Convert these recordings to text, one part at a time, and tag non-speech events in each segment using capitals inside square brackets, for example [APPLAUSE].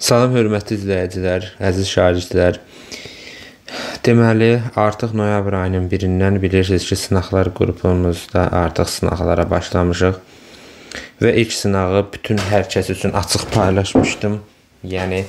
Salam hörmətli izləyicilər, əziz şagirdlər. Deməli, artıq noyabr ayının 1-dən bilirsiniz ki, sınaqlar qrupumuzda artıq sınaqlara başlamışıq. Və ilk sınağı bütün hər kəs üçün açıq paylaşmışdım. Yəni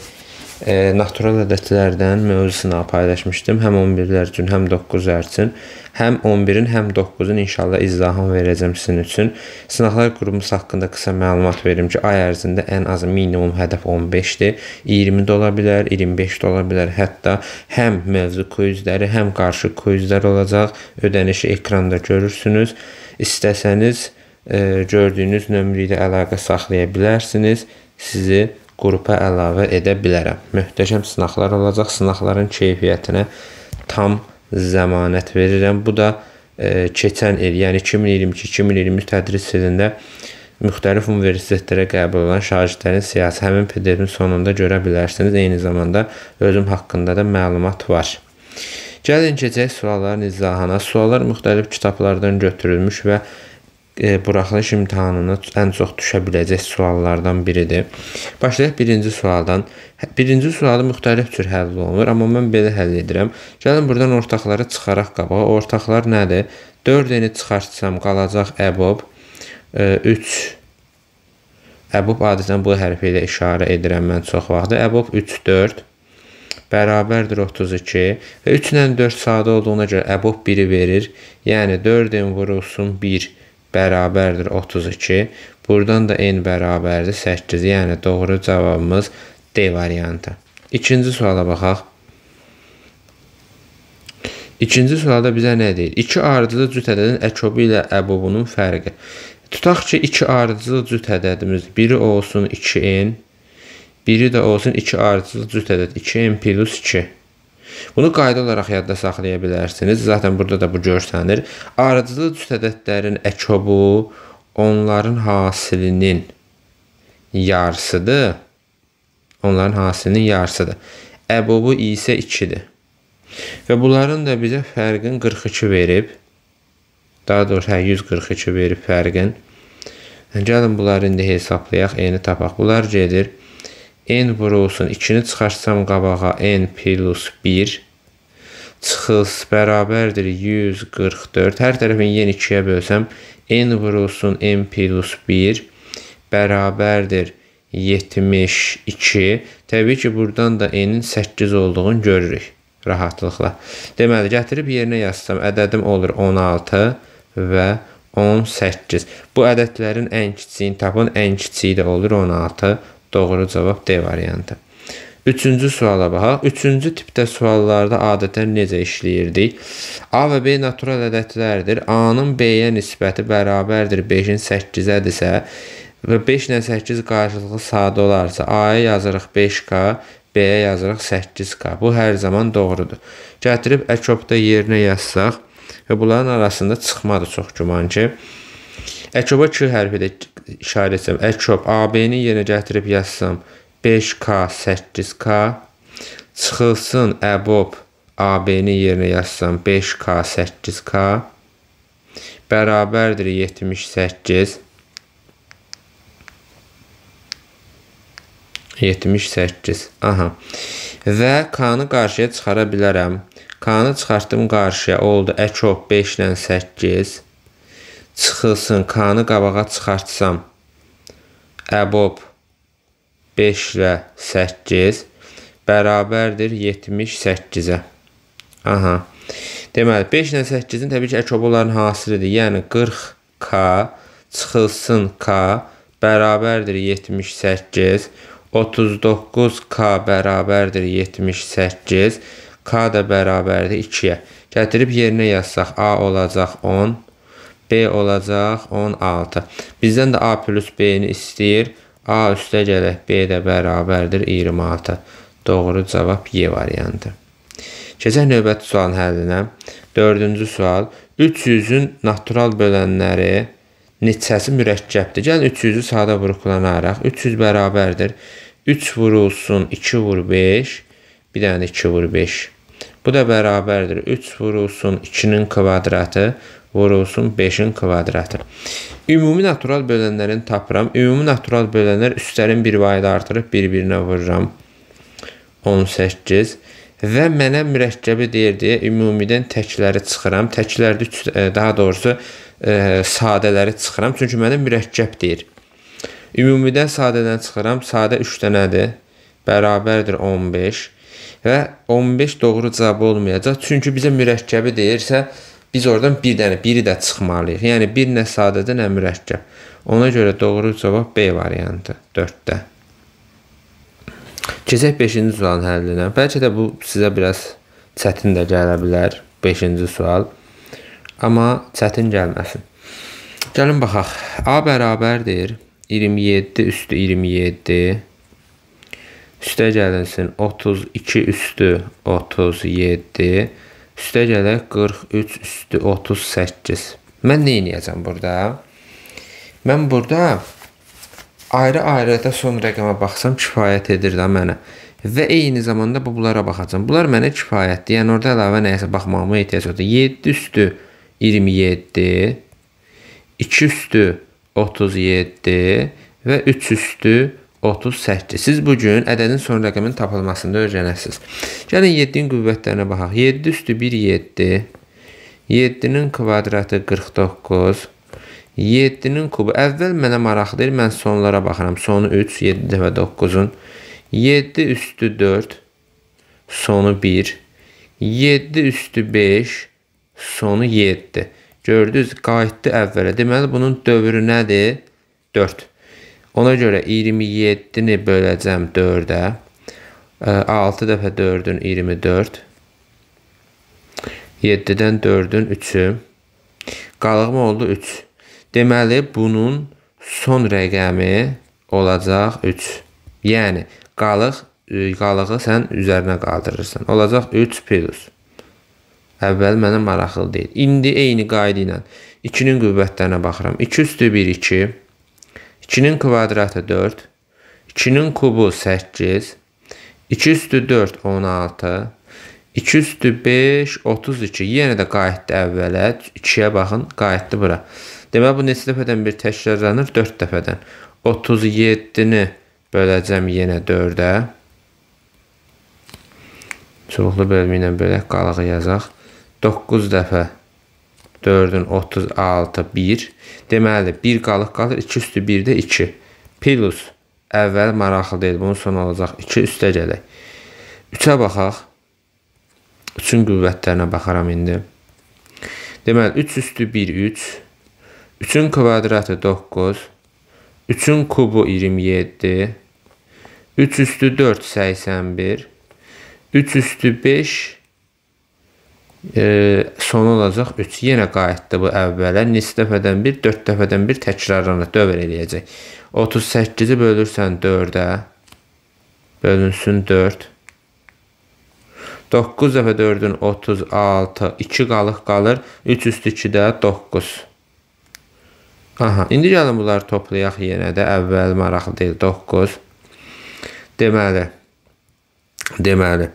e, natural ədədlərdən mövzusunu paylaşmışdım. Həm 11-lər üçün, həm 9-lar üçün, həm 11-in, həm 9-un inşallah izahını verəcəm sizin üçün. Sınaqlar qrupumuz haqqında qısa məlumat verim ki, ay ərzində ən az minimum hədəf 15-dir. 20 də ola bilər, 25 də ola bilər. Hətta həm mövzu quizləri, həm qarşı quizlər olacaq. Ödənişi ekranda görürsünüz. İstəsəniz e, gördüyünüz nömrə ilə əlaqə saxlaya bilərsiniz. Sizi qrupa əlavə edə bilərəm. Möhtəşəm sınaqlar olacaq. Sınaqların keyfiyyətinə tam zəmanət verirəm. Bu da e, keçən il, yəni 2022-2023 tədris ilində müxtəlif universitetlərə qəbul olan şagirdlərin siyasi həmin PDF-in sonunda görə bilərsiniz. Eyni zamanda özüm haqqında da məlumat var. Gəlin keçək sualların izahına. Suallar müxtəlif kitablardan götürülmüş və E, buraxılış imtahanına ən çox düşə biləcək suallardan biridir. Başlayaq birinci sualdan. Hə, birinci sualı müxtəlif cür həll olunur, amma mən belə həll edirəm. Gəlin buradan ortaqları çıxaraq qabağa. Ortaqlar nədir? 4-ni çıxartsam qalacaq əbob 3 e, Əbob adətən bu hərfi ilə işarə edirəm mən çox vaxtı. Əbob 3 4 bərabərdir 32 və 3 ilə 4 sadə olduğuna görə əbob 1-i verir. Yəni 4-in vurulsun 1 bərabərdir 32. Burdan da n bərabərdir 8. Yəni doğru cavabımız D variantı. İkinci suala baxaq. İkinci sualda bizə nə deyir? 2 ardıcıl cüt ədədin əkobu ilə əbubunun fərqi. Tutaq ki, 2 ardıcıl cüt ədədimiz biri olsun 2n, biri də olsun 2 ardıcıl cüt ədəd 2n plus 2. Bunu qayda olaraq yadda saxlaya bilərsiniz. Zaten burada da bu görsənir. Ardıcıl cüstədətlərin əkobu onların hasilinin yarısıdır. Onların hasilinin yarısıdır. Əbobu isə 2-dir. Və bunların da bizə fərqin 42 verib. Daha doğrusu hə 142 verib fərqin. Gəlin bunları indi hesablayaq, eyni tapaq. Bunlar gedir 1 n vurulsun 2-ni çıxarsam qabağa n plus 1 çıxız bərabərdir 144. Hər tərəfin yen 2-yə bölsəm n vurulsun n plus 1 bərabərdir 72. Təbii ki, burdan da n-in 8 olduğunu görürük rahatlıqla. Deməli, gətirib yerinə yazsam ədədim olur 16 və 18. Bu ədədlərin ən kiçiyini tapın, ən kiçiyi də olur 16 Doğru cavab D variantı. Üçüncü suala baxaq. Üçüncü tipdə suallarda adətən necə işləyirdik? A və B natural ədədlərdir. A-nın B-yə nisbəti bərabərdir 5-in 8-ədirsə və 5 ilə 8 qarşılıqlı sadə olarsa, A-ya yazırıq 5K, B-yə yazırıq 8K. Bu hər zaman doğrudur. Gətirib əkobda yerinə yazsaq və bunların arasında çıxmadı çox güman ki, Əkroba 2 hərfi də işarə etsəm, əkrob AB-ni yerinə gətirib yazsam 5K, 8K çıxılsın əbob AB-ni yerinə yazsam 5K, 8K bərabərdir 78 78. Aha. Və K-nı qarşıya çıxara bilərəm. K-nı çıxartdım qarşıya. Oldu. Əkrob 5 ilə 8 çıxılsın, K-nı qabağa çıxartsam, əbob 5 ilə 8 bərabərdir 78-ə. Aha. Deməli, 5 ilə 8-in təbii ki, əkobların hasilidir. Yəni, 40K çıxılsın K bərabərdir 78, 39K bərabərdir 78, K da bərabərdir 2-yə. Gətirib yerinə yazsaq, A olacaq 10, B olacaq 16. Bizdən də A plus B-ni istəyir. A üstə gələk B də bərabərdir 26. Doğru cavab Y variantı. Keçək növbəti sualın həllinə. Dördüncü sual. 300-ün natural bölənləri neçəsi mürəkkəbdir? Gəlin 300-ü sadə vuruqlanaraq. 300 bərabərdir. 3 vurulsun 2 vur 5. Bir dənə 2 vur 5. Bu da bərabərdir. 3 vurulsun 2-nin kvadratı vurulsun 5-in kvadratı. Ümumi natural bölənlərini tapıram. Ümumi natural bölənlər üstlərin bir vahidi artırıb bir-birinə vururam. 18 və mənə mürəkkəbi deyir deyə ümumidən təkləri çıxıram. Təklərdə e, daha doğrusu ə, e, sadələri çıxıram, çünki mənə mürəkkəb deyir. Ümumidən sadədən çıxıram. Sadə 3 dənədir. Bərabərdir 15 və 15 doğru cavab olmayacaq. Çünki bizə mürəkkəbi deyirsə, biz oradan bir dənə biri də çıxmalıyıq. Yəni bir nə sadədə, nə mürəkkəb. Ona görə doğru cavab B variantı 4-də. Keçək 5-ci sualın həllinə. Bəlkə də bu sizə biraz çətin də gələ bilər 5-ci sual. Amma çətin gəlməsin. Gəlin baxaq. A bərabərdir 27 üstü 27 üstə gəlinsin 32 üstü 37 üstə gələk 43 üstü 38. Mən nə edəcəm burada? Mən burada ayrı-ayrıda son rəqəmə baxsam kifayət edir də mənə. Və eyni zamanda bu bunlara baxacam. Bunlar mənə kifayətdir. Yəni orada əlavə nəyisə baxmağıma ehtiyac yoxdur. 7 üstü 27, 2 üstü 37 və 3 üstü 38. Siz bu gün ədədin son rəqəminin tapılmasında öyrənəsiniz. Gəlin 7-nin qüvvətlərinə baxaq. 7 üstü 1 7. 7-nin kvadratı 49. 7-nin kubu. Əvvəl mənə maraqlıdır. Mən sonlara baxıram. Sonu 3, 7 və 9-un. 7 üstü 4, sonu 1. 7 üstü 5, sonu 7. Gördünüz, qayıtdı əvvələ. Deməli bunun dövrü nədir? 4. Ona görə 27-ni böləcəm 4-ə. 6 dəfə 4-ün 24. 7-dən 4-ün 3-ü. Qalığım oldu 3. Deməli, bunun son rəqəmi olacaq 3. Yəni, qalıq, qalığı sən üzərinə qaldırırsan. Olacaq 3 plus. Əvvəl mənə maraqlı deyil. İndi eyni qayda ilə 2-nin qüvvətlərinə baxıram. 2 üstü 1, 2. 2-nin kvadratı 4, 2-nin kubu 8, 2 üstü 4 16, 2 üstü 5 32. Yenə də qayıtdı əvvələ. 2-yə baxın, qayıtdı bura. Deməli bu neçə dəfədən bir təkrarlanır? 4 dəfədən. 37-ni böləcəm yenə 4-ə. Çoxlu bölmə ilə belə qalığı yazaq. 9 dəfə 4-ün 36 1. Deməli 1 qalıq qalır, 2 üstü 1 də 2. Plus əvvəl maraqlı deyil, bunun sonu olacaq 2 üstə gələk. 3-ə baxaq. 3-ün qüvvətlərinə baxaram indi. Deməli 3 üstü 1 3. 3-ün kvadratı 9. 3-ün kubu 27. 3 üstü 4 81. 3 üstü 5 e, sonu olacaq 3. Yenə qayıtdı bu əvvələ. Neçə dəfədən bir, 4 dəfədən bir təkrarlanır, dövr eləyəcək. 38-i bölürsən 4-ə. Bölünsün 4. 9 dəfə 4-ün 36, 2 qalıq qalır. 3 üstü 2-də 9. Aha, indi gəlin bunları toplayaq yenə də əvvəl maraqlı deyil 9. Deməli. Deməli.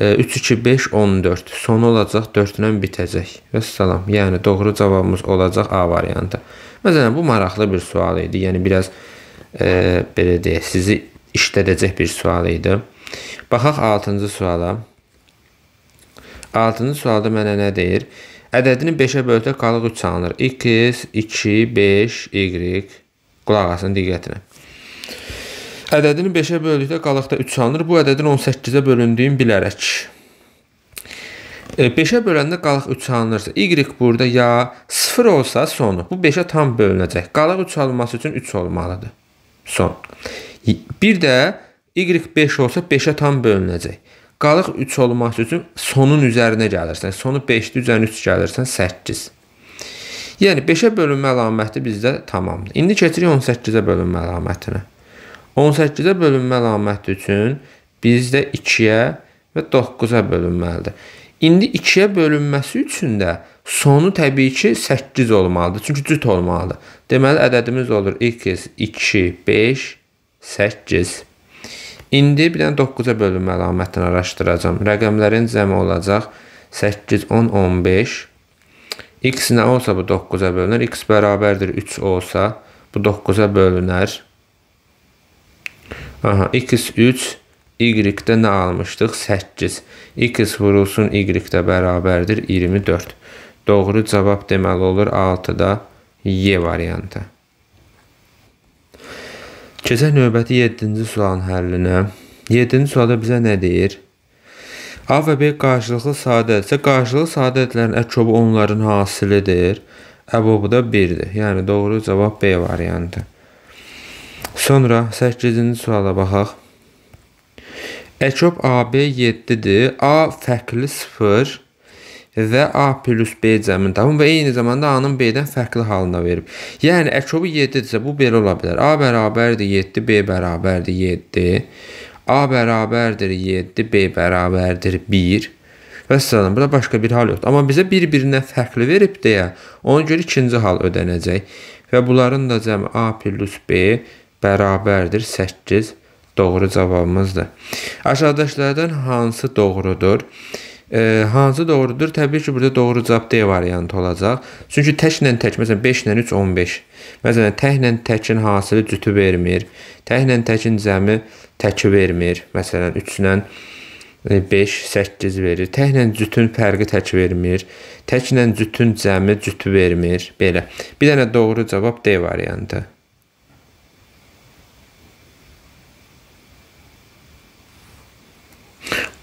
3-2-5-14. Sonu olacaq 4-lə bitəcək. Və salam. Yəni doğru cavabımız olacaq A variantı. Məsələn, bu maraqlı bir sual idi. Yəni biraz e, belə deyək, sizi işlədəcək bir sual idi. Baxaq 6-cı suala. 6-cı sualda mənə nə deyir? Ədədini 5-ə bölsək qalıq 3 alınır. 2, 2, 5, y. Qulaq asın diqqətlə. Ədədini 5-ə böldükdə qalaqda 3 alınır. Bu ədədin 18-ə bölündüyünü bilərək. 5-ə e, böləndə qalıq 3 alınırsa, y burada ya 0 olsa sonu. Bu 5-ə tam bölünəcək. Qalıq 3 alınması üçün 3 olmalıdır. Son. Bir də y 5 olsa 5-ə tam bölünəcək. Qalıq 3 olması üçün sonun üzərinə gəlirsən. Sonu 5-dir, üzərinə 3 gəlirsən 8. Yəni 5-ə bölünmə əlaməti bizdə tamamdır. İndi keçirik 18-ə bölünmə əlamətinə. 18-ə bölünmə əlaməti üçün bizdə 2-yə və 9-a bölünməlidir. İndi 2-yə bölünməsi üçün də sonu təbii ki 8 olmalıdır. Çünki cüt olmalıdır. Deməli ədədimiz olur 2, 2, 5, 8. İndi bir dənə 9-a bölünmə əlamətini araşdıracağım. Rəqəmlərin cəmi olacaq 8, 10, 15. X nə olsa bu 9-a bölünür. X bərabərdir 3 olsa bu 9-a bölünər. Aha, x 3 y-də nə almışdıq? 8. x vurulsun y-də bərabərdir 24. Doğru cavab deməli olur 6-da y variantı. Keçək növbəti 7-ci sualın həllinə. 7-ci sualda bizə nə deyir? A və B qarşılıqlı sadəddirsə, qarşılıqlı sadədlərin əkrobu onların hasilidir. Əbobu da 1-dir. Yəni doğru cavab B variantı. Sonra 8-ci suala baxaq. Əkrob AB 7-dir. A fərqli 0 və A plus B cəmini tapın və eyni zamanda A-nın B-dən fərqli halına verib. Yəni, əkrobu 7-dirsə, bu belə ola bilər. A bərabərdir 7, B bərabərdir 7, A bərabərdir 7, B bərabərdir 1 və s. Burada başqa bir hal yoxdur. Amma bizə bir-birindən fərqli verib deyə, ona görə ikinci hal ödənəcək və bunların da cəmi A plus B bərabərdir 8. Doğru cavabımızdır. Aşağıdakılardan hansı doğrudur? E, hansı doğrudur? Təbii ki, burada doğru cavab D variantı olacaq. Çünki təklə tək, məsələn 5-lə 3 15. Məsələn, təklə təkin hasılı cütü vermir. Təklə təkin cəmi təki vermir. Məsələn, 3-lə 5 8 verir. Təklə cütün fərqi tək vermir. Təklə cütün cəmi cütü vermir. Belə. Bir dənə doğru cavab D variantı.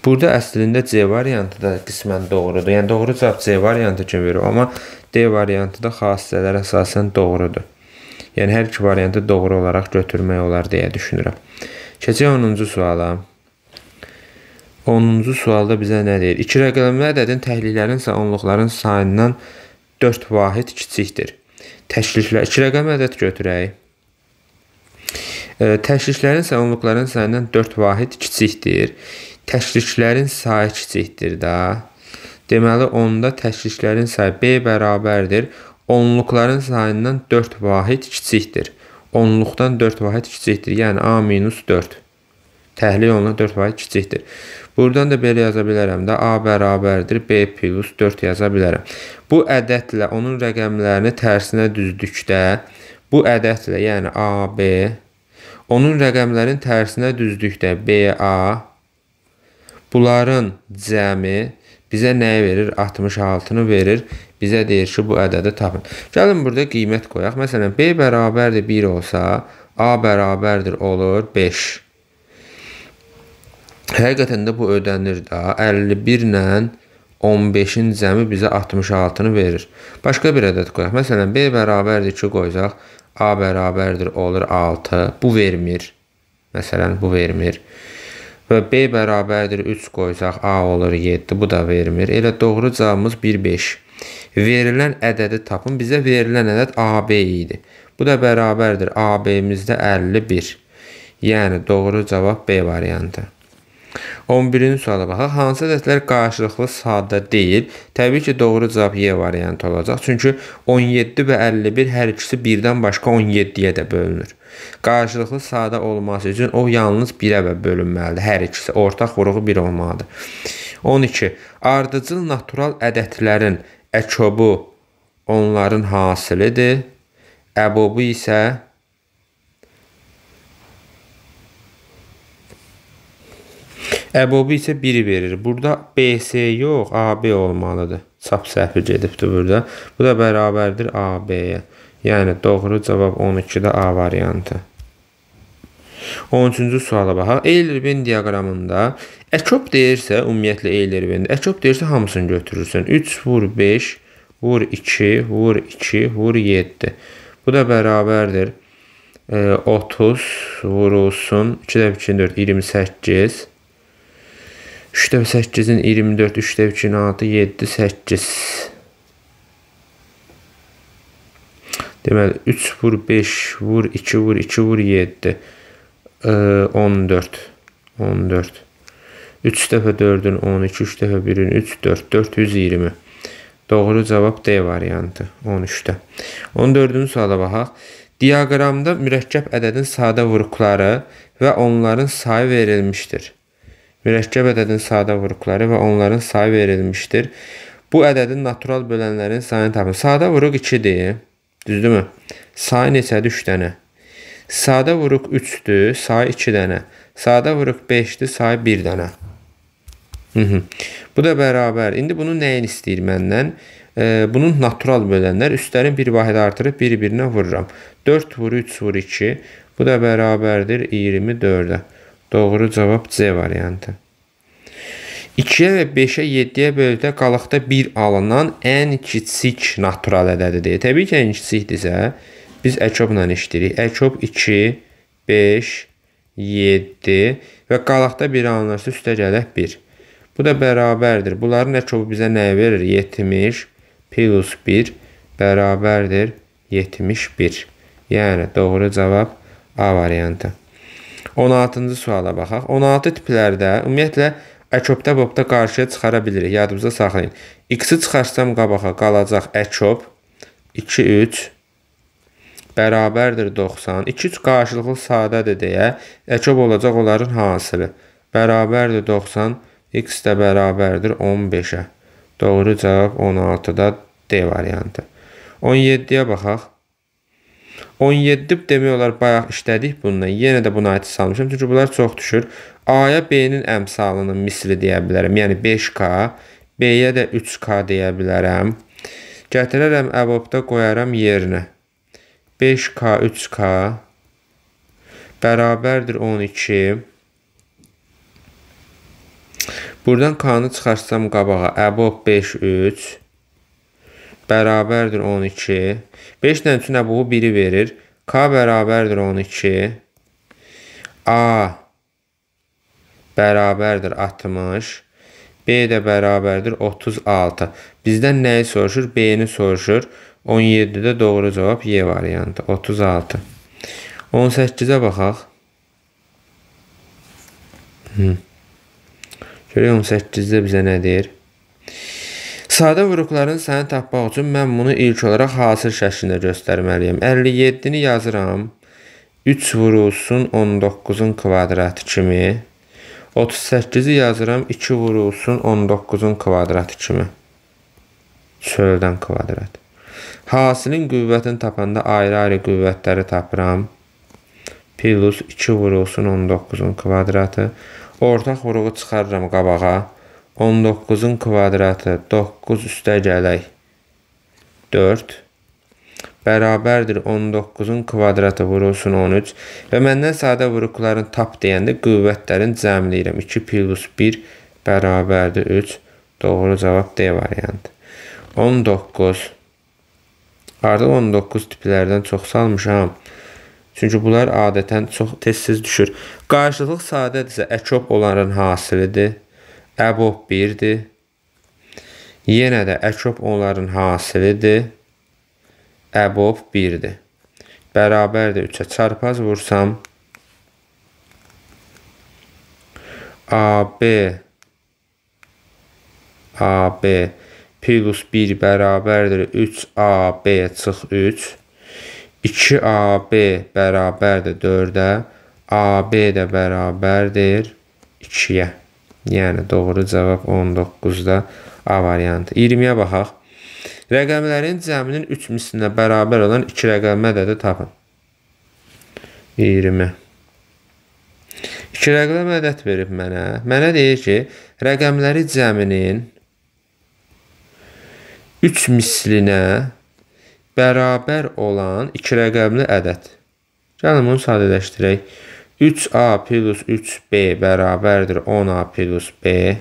Burada əslində C variantı da qismən doğrudur. Yəni doğru cavab C variantı kimi verir, amma D variantı da xassələr əsasən doğrudur. Yəni hər iki variantı doğru olaraq götürmək olar deyə düşünürəm. Keçək 10-cu suala. 10-cu sualda bizə nə deyir? 2 rəqəmli ədədin təhlillərin isə onluqların sayından 4 vahid kiçikdir. Təşriklə 2 rəqəmli ədəd götürək. Təşriklərin isə onluqların sayından 4 vahid kiçikdir təşriklərin sayı kiçikdir də. Deməli onda təşriklərin sayı B bərabərdir onluqların sayından 4 vahid kiçikdir. Onluqdan 4 vahid kiçikdir. Yəni A-4. Təhlil olunan 4 vahid kiçikdir. Buradan da belə yaza bilərəm də A bərabərdir B plus 4 yaza bilərəm. Bu ədədlə onun rəqəmlərini tərsinə düzdükdə bu ədədlə yəni AB onun rəqəmlərin tərsinə düzdükdə BA Bunların cəmi bizə nəyi verir? 66-nı verir. Bizə deyir ki, bu ədədi tapın. Gəlin burada qiymət qoyaq. Məsələn, B bərabərdir 1 olsa, A bərabərdir olur 5. Həqiqətən də bu ödənir də. 51 ilə 15-in cəmi bizə 66-nı verir. Başqa bir ədəd qoyaq. Məsələn, B bərabərdir 2 qoysaq, A bərabərdir olur 6. Bu vermir. Məsələn, bu vermir. Və B bərabərdir 3 qoysaq A olur 7. Bu da vermir. Elə doğru cavabımız 1-5. Verilən ədədi tapın. Bizə verilən ədəd AB idi. Bu da bərabərdir. AB-mizdə 51. Yəni doğru cavab B variantı. 11-ci suala baxaq. Hansı ədədlər qarşılıqlı sadə deyil? Təbii ki, doğru cavab Y variantı olacaq. Çünki 17 və 51 hər ikisi birdən başqa 17-yə də bölünür. Qarşılıqlı sadə olması üçün o yalnız birə bölünməlidir. Hər ikisi ortaq vuruğu bir olmalıdır. 12. Ardıcıl natural ədədlərin əkobu onların hasilidir. Əbobu isə Əbobu isə 1 verir. Burada BC yox, AB olmalıdır. Çap səhvi gedibdir burada. Bu da bərabərdir AB-yə. Yəni doğru cavab 12-də A variantı. 13-cü suala baxaq. Eylerbin diaqramında əkop deyirsə, ümumiyyətlə Eylerbin, əkop deyirsə hamısını götürürsən. 3 vur 5 vur 2 vur 2 vur 7. Bu da bərabərdir. 30 e, vurulsun 2 dəfə 2 4 28 3 dəfə 8-in 24 3 dəfə 2 6 7 8 Deməli 3 vur 5 vur 2 vur 2 vur 7 14 14 3 dəfə 4-ün 12, 3 dəfə 1-in 3, 4, 420. Doğru cavab D variantı 13-də. 14-cü suala baxaq. Diaqramda mürəkkəb ədədin sadə vuruqları və onların sayı verilmişdir. Mürəkkəb ədədin sadə vuruqları və onların sayı verilmişdir. Bu ədədin natural bölənlərin sayını tapın. Sadə vuruq 2-dir. Düzdürmü? Sayı neçədir? 3 dənə. Sadə vuruq 3-dür, sayı 2 dənə. Sadə vuruq 5-dir, sayı 1 dənə. Hı -hı. Bu da bərabər. İndi bunun nəyin istəyir məndən? E, bunun natural bölənlər üstlərin bir vahid artırıb bir-birinə vururam. 4 vur 3 vur 2. Bu da bərabərdir 24-ə. Doğru cavab C variantı. 2-yə və 5-ə, 7-yə böldə qalıqda 1 alınan ən kiçik natural ədədidir. Təbii ki, ən kiçikdirsə, biz əkobla işləyirik. Əkob 2, 5, 7 və qalıqda 1 alınırsa üstə gələk 1. Bu da bərabərdir. Bunların əkobu bizə nə verir? 70 plus 1 bərabərdir 71. Yəni doğru cavab A variantı. 16-cı suala baxaq. 16 tiplərdə ümumiyyətlə Əkopda bobda qarşıya çıxara bilirik. Yadınıza saxlayın. X-i çıxarsam qabağa qalacaq əkop 2 3 bərabərdir 90. 2 3 qarşılıqlı sadədir deyə əkop olacaq onların hansılı? Bərabərdir 90, x də bərabərdir 15-ə. Doğru cavab 16-da D variantı. 17-yə baxaq. 17 demək olar bayaq işlədik bununla. Yenə də buna aid salmışam. Çünki bunlar çox düşür. A-ya B-nin əmsalının misli deyə bilərəm. Yəni 5K. B-yə də 3K deyə bilərəm. Gətirərəm əbabda qoyaram yerinə. 5K, 3K bərabərdir 12. Buradan K-nı çıxarsam qabağa. Əbob 5, 3 bərabərdir 12. 5 dən üçünə bu 1-i verir. K bərabərdir 12. A bərabərdir 60. B də bərabərdir 36. Bizdən nəyi soruşur? B-ni soruşur. 17-də doğru cavab Y variantı. 36. 18-ə baxaq. Görək 18-də bizə nə deyir? 18. Sadə vurğuların səni tapmaq üçün mən bunu ilk olaraq hazır şəklində göstərməliyəm. 57-ni yazıram. 3 vurulsun 19-un kvadratı kimi. 38-i yazıram. 2 vurulsun 19-un kvadratı kimi. Çöldən kvadrat. Hasilin qüvvətini tapanda ayrı-ayrı qüvvətləri tapıram. Plus 2 vurulsun 19-un kvadratı. Ortaq vuruğu çıxarıram qabağa. 19-un kvadratı 9 üstə gələk 4 bərabərdir 19-un kvadratı vurulsun 13 və məndən sadə vuruqların tap deyəndə qüvvətlərin cəmləyirəm. 2 plus 1 bərabərdir 3. Doğru cavab D variantı. 19. Artıq 19 tiplərdən çox salmışam. Çünki bunlar adətən çox tez-tez düşür. Qarşılıq sadədirsə, əkop olanların hasilidir əbob birdir. Yenə də əkrob onların hasilidir. Əbob birdir. Bərabərdir 3-ə çarpaz vursam, AB AB plus 1 bərabərdir 3AB çıx 3 2AB bərabərdir 4-ə AB də bərabərdir 2-yə Yəni doğru cavab 19-da A variantı. 20-yə baxaq. Rəqəmlərin cəminin 3 mislinə bərabər olan 2 rəqəmi ədədi tapın. 20. 2 rəqəm ədəd verib mənə. Mənə deyir ki, rəqəmləri cəminin 3 mislinə bərabər olan 2 rəqəmli ədəd. Gəlin bunu sadələşdirək. 3A plus 3B bərabərdir 10A plus B.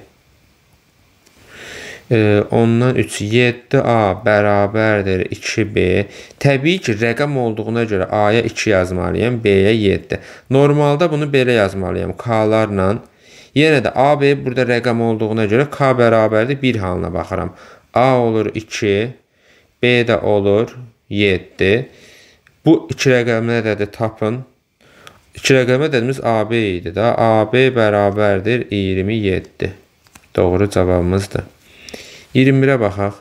E, ondan 3, 7A bərabərdir 2B. Təbii ki, rəqəm olduğuna görə A-ya 2 yazmalıyam, B-yə 7. Normalda bunu belə yazmalıyam, K-larla. Yenə də AB burada rəqəm olduğuna görə K bərabərdir 1 halına baxıram. A olur 2, B də olur 7. Bu iki rəqəmləri də tapın. 2 rəqəmə dedimiz AB idi də. AB bərabərdir 27. Doğru cavabımızdır. 21-ə baxaq.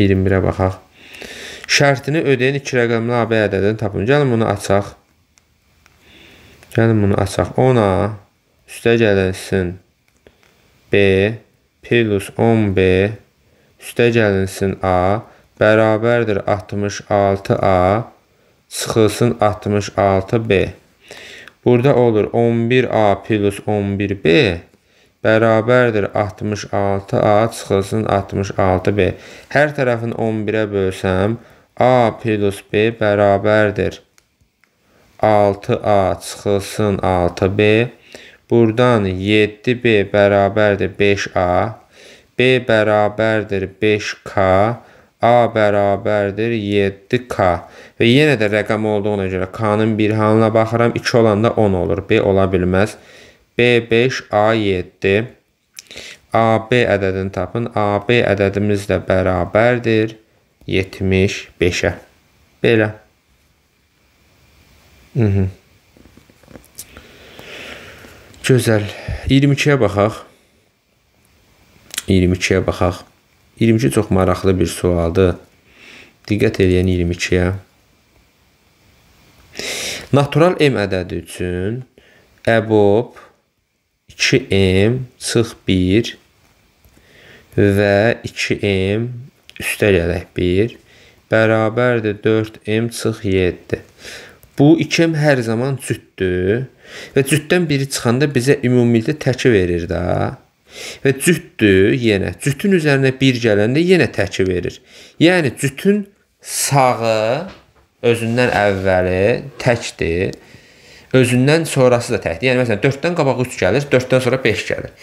21-ə baxaq. Şərtini ödəyən 2 rəqəmli AB ədədini tapın. Gəlin bunu açaq. Gəlin bunu açaq. 10-a üstə gəlinsin B plus 10B üstə gəlinsin A bərabərdir 66A çıxılsın 66B. Burada olur 11A plus 11B bərabərdir 66A çıxılsın 66B. Hər tərəfin 11-ə bölsəm A plus B bərabərdir 6A çıxılsın 6B. Buradan 7B bərabərdir 5A. B bərabərdir 5K. A bərabərdir 7K. Və yenə də rəqəm olduğuna görə K-nın bir halına baxıram. 2 olanda 10 olur. B ola bilməz. B5, A7. AB ədədini tapın. AB ədədimiz də bərabərdir 75-ə. Belə. Hı -hı. Gözəl. 22-yə baxaq. 22-yə baxaq. 22 çox maraqlı bir sualdır. Diqqət eləyən 22-yə. Natural m ədədi üçün əbob 2m çıx 1 və 2m üstə gələk 1 bərabərdir 4m çıx 7. Bu 2m hər zaman cütdür və cütdən biri çıxanda bizə ümumilikdə təki verir da. Və cütdür yenə. Cütün üzərinə 1 gələndə yenə təki verir. Yəni cütün sağı özündən əvvəli təkdir. Özündən sonrası da təkdir. Yəni məsələn 4-dən qabaq 3 gəlir, 4-dən sonra 5 gəlir.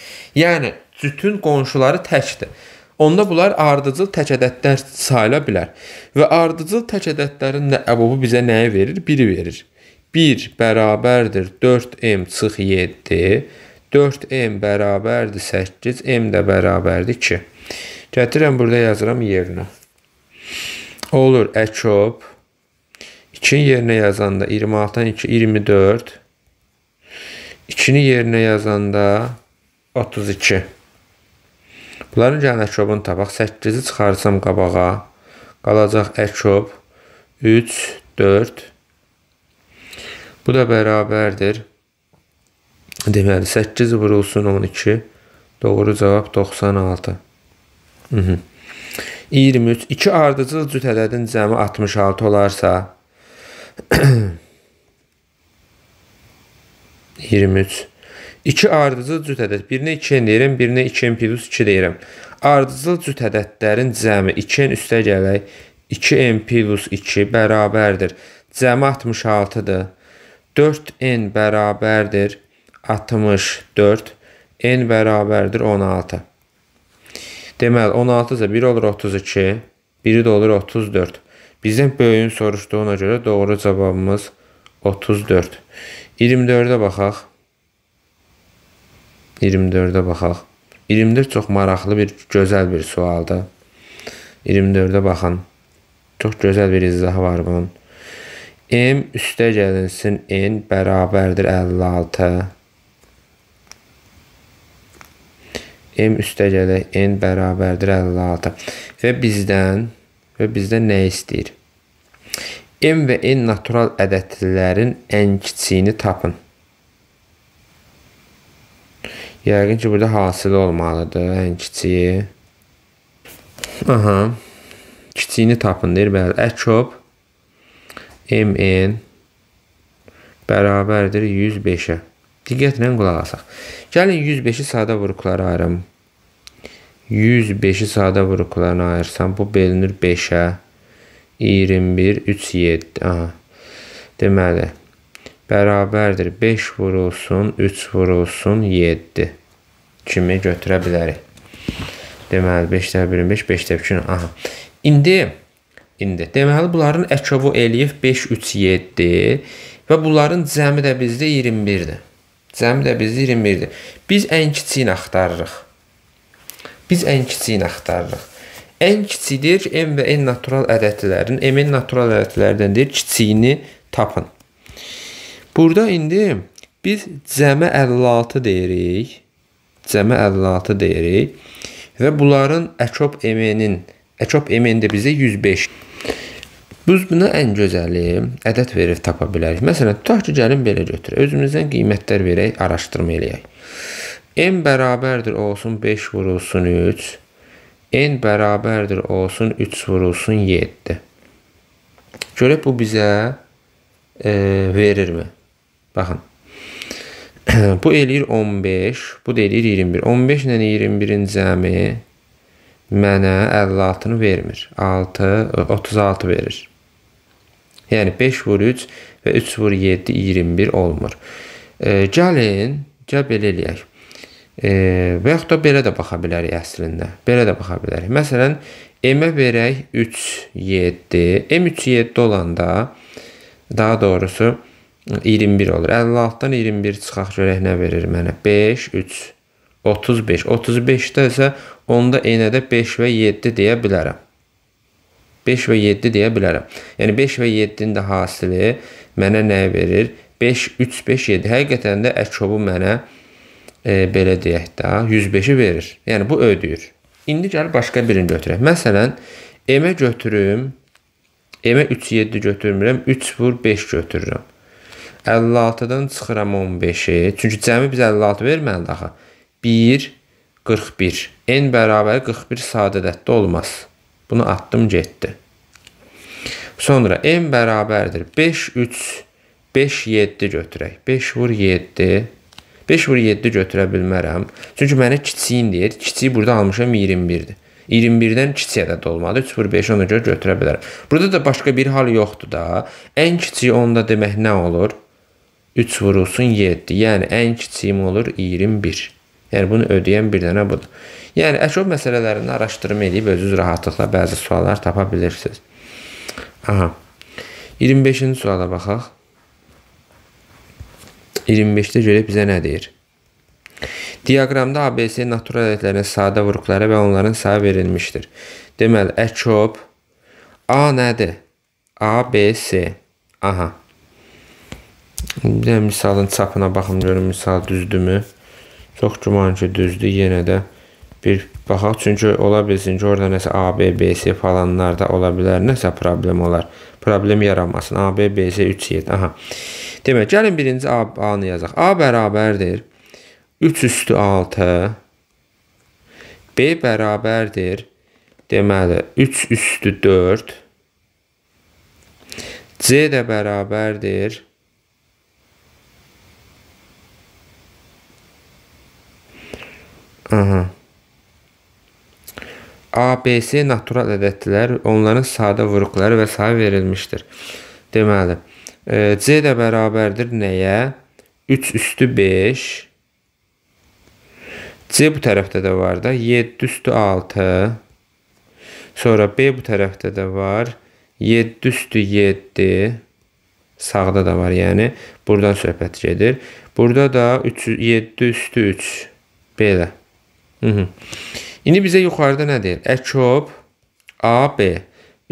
Yəni cütün qonşuları təkdir. Onda bunlar ardıcıl tək ədədlər sayıla bilər. Və ardıcıl tək ədədlərin də əbobu bizə nəyi verir? 1-i verir. 1 bərabərdir 4m çıx 7 4m bərabərdir 8, m də bərabərdir 2. Gətirəm burada yazıram yerinə. Olur əkop 2-ni yerinə yazanda 26-dan 2 24 2-ni yerinə yazanda 32. Bunların gələn əkobunu tapaq. 8-i çıxarsam qabağa qalacaq əkop 3 4 Bu da bərabərdir Deməli 8 vurulsun 12. Doğru cavab 96. Mhm. 23 2 ardıcıl cütələrin cəmi 66 olarsa 23 2 ardıcıl cüt [CLEARS THROAT] ədəd. Birinə 2n deyirəm, birinə 2n plus 2 deyirəm. Ardıcıl cüt ədədlərin cəmi 2n üstə gələk 2n plus 2 bərabərdir. Cəmi 66-dır. 4n bərabərdir 64 n bərabərdir 16. Deməli 16 isə 1 olur 32, 1 də olur 34. Bizdən böyüyün soruşduğuna görə doğru cavabımız 34. 24-ə baxaq. 24-ə baxaq. 24 çox maraqlı bir, gözəl bir sualdır. 24-ə baxın. Çox gözəl bir izahı var bunun. M üstə gəlinsin, N bərabərdir 56. m üstə gələk n bərabərdir 56 və bizdən və bizdən nə istəyir? m və n natural ədədlərin ən kiçiyini tapın. Yəqin ki, burada hasil olmalıdır ən kiçiyi. Aha. Kiçiyini tapın deyir. Bəli, əkop mn bərabərdir 105-ə. Diqqətlə qulaq asaq. Gəlin 105-i sadə vuruqlara ayırım. 105-i sadə vuruqlarına ayırsam, bu bölünür 5-ə. 21, 3, 7. Aha. Deməli, bərabərdir 5 vurulsun, 3 vurulsun, 7 kimi götürə bilərik. Deməli, 5 də 1, 5, 5 də 2. Aha. İndi, indi, deməli, bunların əkovu eləyib 5, 3, 7 və bunların cəmi də bizdə 21-dir. Cəmi də biz 21-dir. Biz ən kiçiyini axtarırıq. Biz ən kiçiyini axtarırıq. Ən kiçidir m və n natural ədədlərin, m-in natural ədədlərindəndir. Kiçiyini tapın. Burada indi biz cəmi 56 deyirik. Cəmi 56 deyirik və bunların əkop m-nin əkop m-ində bizə 105 Biz buna ən gözəli ədəd verib tapa bilərik. Məsələn, tutaq ki, gəlin belə götürək. Özümüzdən qiymətlər verək, araşdırma eləyək. n bərabərdir olsun 5 vurulsun 3. n bərabərdir olsun 3 vurulsun 7. Görək bu bizə e, verirmi? Baxın. [CLEARS THROAT] bu eləyir 15, bu da eləyir 21. 15 ilə 21-in cəmi mənə 56-nı vermir. 6 36 verir. Yəni 5 vur 3 və 3 vur 7 21 olmur. E, gəlin, gəl belə eləyək. E, və yaxud da belə də baxa bilərik əslində. Belə də baxa bilərik. Məsələn, M-ə verək 3 7. M 3 7 olanda daha doğrusu 21 olur. 56-dan 21 çıxaq görək nə verir mənə? 5 3 35. 35-də isə onda n-ə də 5 və 7 deyə bilərəm. 5 və 7 deyə bilərəm. Yəni 5 və 7-nin də hasili mənə nə verir? 5 3 5 7. Həqiqətən də əkrobu mənə e, belə deyək də 105-i verir. Yəni bu ödəyir. İndi gəlib başqa birini götürək. Məsələn, M-ə götürüm. M-ə 3 7 götürmürəm, 3 vur 5 götürürəm. 56-dan çıxıram 15-i. Çünki cəmi bizə 56 verməlidir axı. 1 41. N bərabər 41 sadədətdə olmaz. Bunu atdım, getdi. Sonra m bərabərdir 5 3 5 7 götürək. 5 vur 7 5 vur 7 götürə bilmərəm. Çünki mənə kiçiyin deyir. Kiçiyi burada almışam 21-dir. 21-dən kiçik ədəd olmadı. 3 vur 5 ona görə götürə bilərəm. Burada da başqa bir hal yoxdur da. Ən kiçiyi onda demək nə olur? 3 vurulsun 7. Yəni ən kiçiyim olur 21. Yəni bunu ödəyən bir dənə budur. Yəni əkrob məsələlərini araşdırma edib özünüz rahatlıqla bəzi suallar tapa bilirsiniz. Aha. 25-ci suala baxaq. 25-də görək bizə nə deyir? Diaqramda ABC natural ədədlərin sadə vurğuları və onların sayı verilmişdir. Deməli, əkrob A nədir? A, B, C. Aha. Bir misalın çapına baxım görüm misal düzdürmü? Çox güman ki, düzdür yenə də bir baxaq. Çünki ola bilsin ki, orada nəsə AB, BC falanlarda ola bilər, nəsə problem olar. Problem yaranmasın. AB, BC 3, 7. Aha. Demək, gəlin birinci A-nı yazaq. A bərabərdir 3 üstü 6. B bərabərdir deməli 3 üstü 4. C də bərabərdir 4. ABS natural ədədlər, onların sadə vuruqları və s. verilmişdir. Deməli, e, C də bərabərdir nəyə? 3 üstü 5. C bu tərəfdə də var da. 7 üstü 6. Sonra B bu tərəfdə də var. 7 üstü 7. Sağda da var, yəni. Buradan söhbət gedir. Burada da 3, 7 üstü 3. Belə. İndi bizə yuxarıda nə deyir? Əkop AB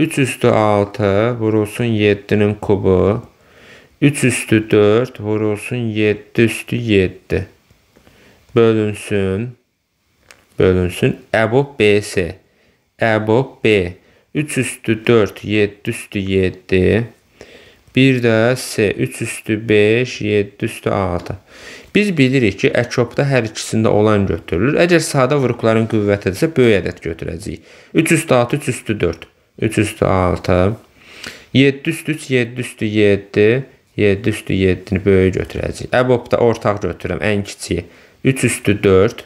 3 üstü 6 vurulsun 7-nin kubu 3 üstü 4 vurulsun 7 üstü 7 bölünsün bölünsün əbob BS əbob B 3 üstü 4 7 üstü 7 bir də S 3 üstü 5 7 üstü 6 Biz bilirik ki, əkopda hər ikisində olan götürülür. Əgər sadə vuruqların qüvvətidirsə, böyük ədəd götürəcəyik. 3 üstü 6, 3 üstü 4, 3 üstü 6, 7 üstü 3, 7 üstü 7, 7 üstü 7-ni böyük götürəcəyik. Əbobda ortaq götürürəm, ən kiçiyi. 3 üstü 4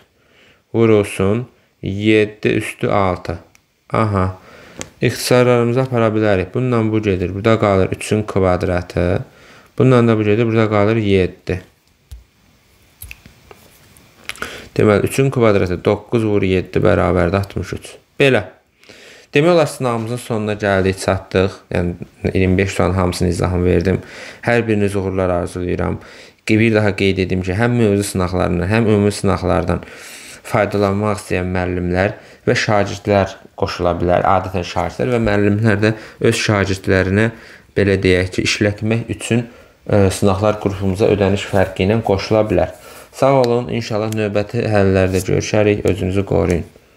vurulsun 7 üstü 6. Aha. İxtisarlarımızı apara bilərik. Bununla bu gedir. Burada qalır 3-ün kvadratı. Bununla da bu gedir. Burada qalır 7. Deməli 3-ün kvadratı 9 vur 7 bərabərdir 63. Belə. Demək olar sınağımızın sonuna gəldik, çatdıq. Yəni 25 sualın hamısını izahını verdim. Hər biriniz uğurlar arzulayıram. Bir daha qeyd edim ki, həm mövzu sınaqlarından, həm ümumi sınaqlardan faydalanmaq istəyən müəllimlər və şagirdlər qoşula bilər. Adətən şagirdlər və müəllimlər də öz şagirdlərinə belə deyək ki, işlətmək üçün ə, e, sınaqlar qrupumuza ödəniş fərqi ilə qoşula bilər. Sağ olun. İnşallah növbəti həllərdə görüşərik. Özünüzü qoruyun.